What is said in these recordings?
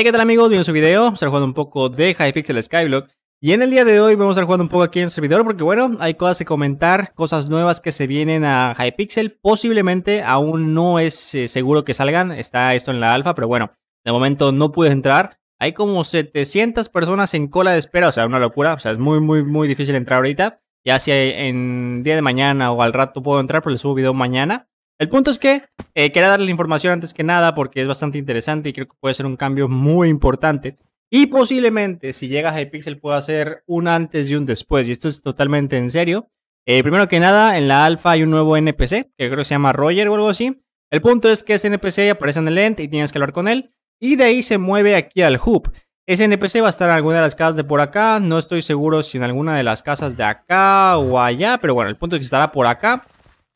Hey, ¿qué tal amigos? Bienvenidos a su video. Vamos a estar jugando un poco de Hypixel Skyblock. Y en el día de hoy vamos a estar jugando un poco aquí en el servidor porque, bueno, hay cosas que comentar, cosas nuevas que se vienen a Hypixel. Posiblemente aún no es eh, seguro que salgan, está esto en la alfa, pero bueno, de momento no pude entrar. Hay como 700 personas en cola de espera, o sea, una locura, o sea, es muy, muy, muy difícil entrar ahorita. Ya si en día de mañana o al rato puedo entrar, pero les subo video mañana. El punto es que eh, quería darle la información antes que nada porque es bastante interesante y creo que puede ser un cambio muy importante. Y posiblemente si llegas a Pixel pueda hacer un antes y un después. Y esto es totalmente en serio. Eh, primero que nada, en la alfa hay un nuevo NPC que creo que se llama Roger o algo así. El punto es que ese NPC aparece en el end y tienes que hablar con él. Y de ahí se mueve aquí al hub. Ese NPC va a estar en alguna de las casas de por acá. No estoy seguro si en alguna de las casas de acá o allá. Pero bueno, el punto es que estará por acá.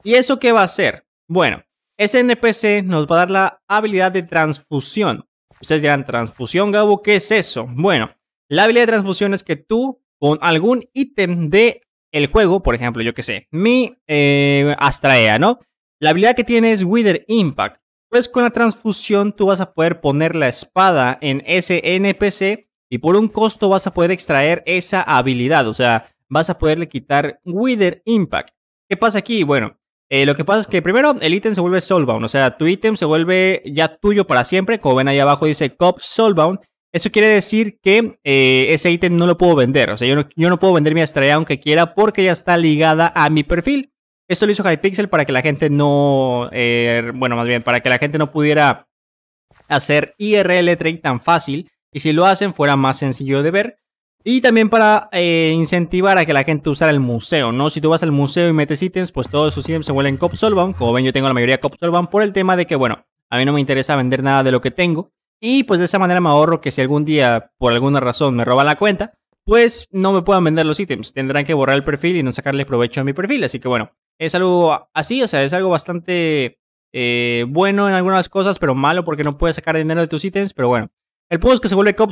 ¿Y eso qué va a hacer? Bueno, ese NPC nos va a dar la habilidad de transfusión. Ustedes dirán, transfusión, Gabo, ¿qué es eso? Bueno, la habilidad de transfusión es que tú, con algún ítem de el juego, por ejemplo, yo que sé, mi eh, Astraea, ¿no? La habilidad que tiene es Wither Impact. Pues con la transfusión tú vas a poder poner la espada en ese NPC y por un costo vas a poder extraer esa habilidad, o sea, vas a poderle quitar Wither Impact. ¿Qué pasa aquí? Bueno, eh, lo que pasa es que primero el ítem se vuelve soulbound, o sea, tu ítem se vuelve ya tuyo para siempre. Como ven ahí abajo dice cop soulbound. Eso quiere decir que eh, ese ítem no lo puedo vender. O sea, yo no, puedo vender mi estrella aunque quiera porque ya está ligada a mi perfil. Esto lo hizo Hypixel para que la gente no, eh, bueno, más bien, para que la gente no pudiera hacer IRL trade tan fácil. Y si lo hacen, fuera más sencillo de ver. Y también para eh, incentivar a que la gente usara el museo, ¿no? Si tú vas al museo y metes ítems, pues todos sus ítems se vuelven Cop Como ven, yo tengo la mayoría Cop por el tema de que, bueno, a mí no me interesa vender nada de lo que tengo. Y pues de esa manera me ahorro que si algún día, por alguna razón, me roban la cuenta, pues no me puedan vender los ítems. Tendrán que borrar el perfil y no sacarle provecho a mi perfil. Así que bueno, es algo así, o sea, es algo bastante eh, bueno en algunas cosas, pero malo porque no puedes sacar dinero de tus ítems. Pero bueno, el punto es que se vuelve Cop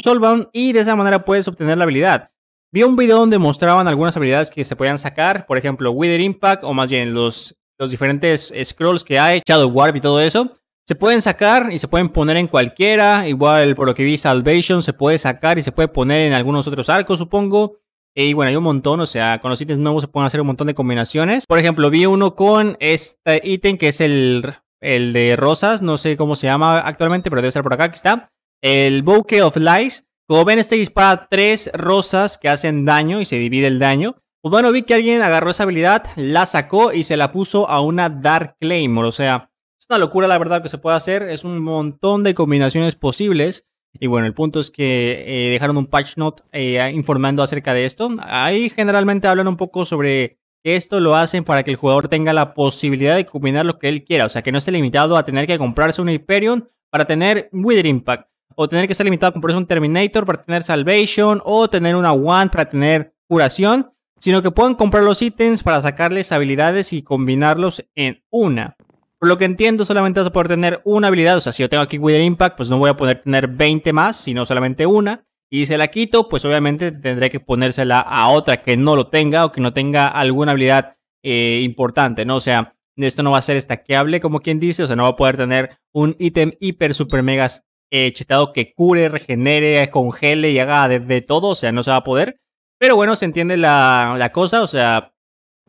y de esa manera puedes obtener la habilidad. Vi un video donde mostraban algunas habilidades que se podían sacar, por ejemplo, Wither Impact o más bien los, los diferentes scrolls que ha Shadow Warp y todo eso. Se pueden sacar y se pueden poner en cualquiera. Igual por lo que vi, Salvation se puede sacar y se puede poner en algunos otros arcos, supongo. Y bueno, hay un montón, o sea, con los ítems nuevos se pueden hacer un montón de combinaciones. Por ejemplo, vi uno con este ítem que es el, el de rosas, no sé cómo se llama actualmente, pero debe estar por acá, que está. El Bouquet of Lies. Como ven, este dispara tres rosas que hacen daño y se divide el daño. Pues bueno, vi que alguien agarró esa habilidad, la sacó y se la puso a una Dark Claymore. O sea, es una locura la verdad que se puede hacer. Es un montón de combinaciones posibles. Y bueno, el punto es que eh, dejaron un patch note eh, informando acerca de esto. Ahí generalmente hablan un poco sobre esto lo hacen para que el jugador tenga la posibilidad de combinar lo que él quiera. O sea, que no esté limitado a tener que comprarse un Hyperion para tener Wither Impact o tener que ser limitado a comprarse un Terminator para tener Salvation, o tener una One para tener curación, sino que pueden comprar los ítems para sacarles habilidades y combinarlos en una. Por lo que entiendo, solamente vas a poder tener una habilidad. O sea, si yo tengo aquí Wither Impact, pues no voy a poder tener 20 más, sino solamente una. Y si se la quito, pues obviamente tendré que ponérsela a otra que no lo tenga o que no tenga alguna habilidad eh, importante, ¿no? O sea, esto no va a ser estaqueable, como quien dice. O sea, no va a poder tener un ítem hiper, super, megas eh, chetado que cure, regenere, congele y haga de, todo, o sea, no se va a poder. Pero bueno, se entiende la, cosa, o sea,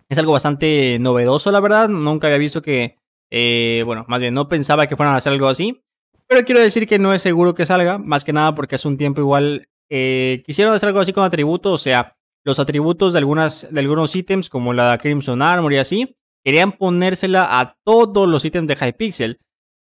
es algo bastante novedoso, la verdad. Nunca había visto que, eh, bueno, más bien no pensaba que fueran a hacer algo así. Pero quiero decir que no es seguro que salga, más que nada porque hace un tiempo igual eh, quisieron hacer algo así con atributos, o sea, los atributos de, algunas, de algunos ítems como la Crimson Armor y así, querían ponérsela a todos los ítems de Hypixel.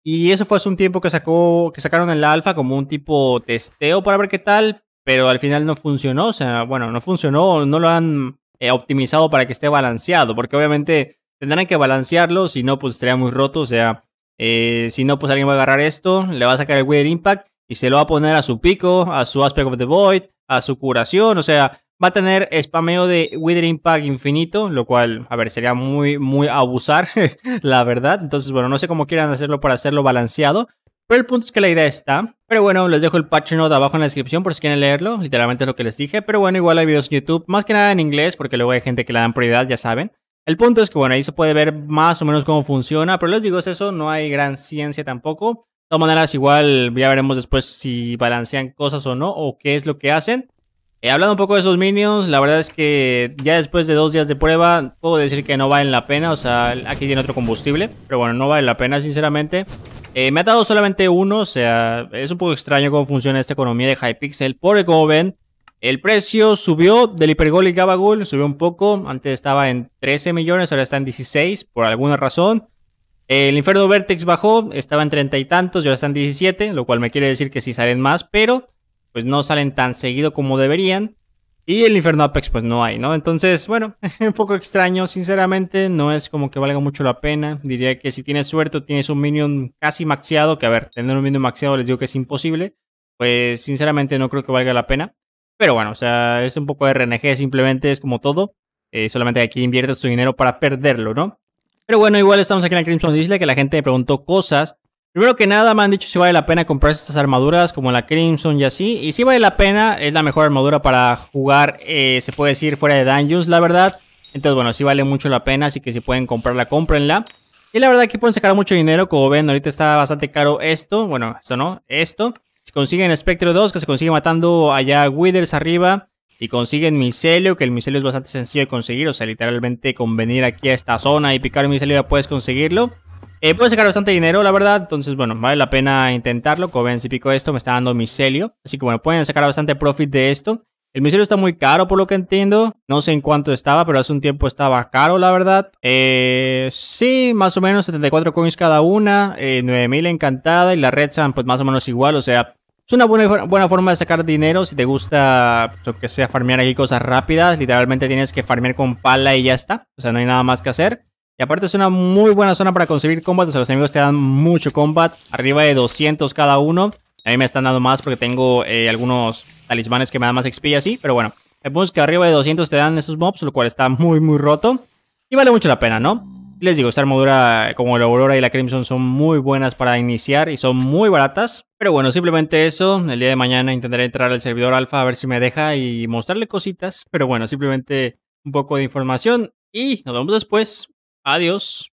Y eso fue hace un tiempo que sacó, que sacaron el alfa como un tipo testeo para ver qué tal, pero al final no funcionó. O sea, bueno, no funcionó, no lo han eh, optimizado para que esté balanceado, porque obviamente tendrán que balancearlo, si no, pues estaría muy roto. O sea, eh, si no, pues alguien va a agarrar esto, le va a sacar el Weird Impact y se lo va a poner a su pico, a su Aspect of the Void, a su curación. O sea, Va a tener spameo de Wither Impact infinito, lo cual, a ver, sería muy, muy abusar, la verdad. Entonces, bueno, no sé cómo quieran hacerlo para hacerlo balanceado, pero el punto es que la idea está. Pero bueno, les dejo el patch note abajo en la descripción por si quieren leerlo. Literalmente es lo que les dije. Pero bueno, igual hay videos en YouTube, más que nada en inglés, porque luego hay gente que la dan prioridad, ya saben. El punto es que, bueno, ahí se puede ver más o menos cómo funciona. Pero les digo, es eso, no hay gran ciencia tampoco. De todas maneras, igual ya veremos después si balancean cosas o no, o qué es lo que hacen. He eh, hablando un poco de esos minions, la verdad es que ya después de dos días de prueba puedo decir que no valen la pena, o sea, aquí tiene otro combustible, pero bueno, no vale la pena sinceramente. Eh, me ha dado solamente uno, o sea, es un poco extraño cómo funciona esta economía de Hypixel, porque como ven, el precio subió del Hypergol y Gabagol. subió un poco, antes estaba en 13 millones, ahora está en 16 por alguna razón. El Inferno Vertex bajó, estaba en 30 y tantos, y ahora está en 17, lo cual me quiere decir que sí salen más, pero pues no salen tan seguido como deberían. Y el Inferno Apex pues no hay, ¿no? Entonces, bueno, un poco extraño, sinceramente, no es como que valga mucho la pena. Diría que si tienes suerte tienes un minion casi maxeado, que a ver, tener un minion maxeado les digo que es imposible, pues sinceramente no creo que valga la pena. Pero bueno, o sea, es un poco de RNG, simplemente es como todo. solamente eh, solamente aquí inviertes tu dinero para perderlo, ¿no? Pero bueno, igual estamos aquí en la Crimson Isla, que la gente me preguntó cosas Primero que nada, me han dicho si vale la pena comprar estas armaduras como la Crimson y así. Y si vale la pena, es la mejor armadura para jugar, eh, se puede decir, fuera de dungeons, la verdad. Entonces, bueno, sí vale mucho la pena, así que si pueden comprarla, cómprenla. Y la verdad que pueden sacar mucho dinero, como ven, ahorita está bastante caro esto, bueno, esto no, esto. Si consiguen Spectre 2, que se consigue matando allá a Withers arriba. Y consiguen miselio, que el miselio es bastante sencillo de conseguir, o sea, literalmente con venir aquí a esta zona y picar miselio ya puedes conseguirlo. Eh, sacar bastante dinero, la verdad. Entonces, bueno, vale la pena intentarlo. coben si pico esto, me está dando micelio. Así que, bueno, pueden sacar bastante profit de esto. El micelio está muy caro, por lo que entiendo. No sé en cuánto estaba, pero hace un tiempo estaba caro, la verdad. Eh, sí, más o menos 74 coins cada una. 9000 eh, encantada. Y la red son, pues más o menos igual. O sea, es una buena, buena, forma de sacar dinero si te gusta, lo que sea, farmear aquí cosas rápidas. Literalmente tienes que farmear con pala y ya está. O sea, no hay nada más que hacer. Y aparte es una muy buena zona para conseguir combates. O los enemigos te dan mucho combat. Arriba de 200 cada uno. A mí me están dando más porque tengo eh, algunos talismanes que me dan más XP y así. Pero bueno, vemos que arriba de 200 te dan esos mobs, lo cual está muy, muy roto. Y vale mucho la pena, ¿no? Les digo, esta armadura como la Aurora y la Crimson son muy buenas para iniciar y son muy baratas. Pero bueno, simplemente eso. El día de mañana intentaré entrar al servidor alfa a ver si me deja y mostrarle cositas. Pero bueno, simplemente un poco de información y nos vemos después. Adiós.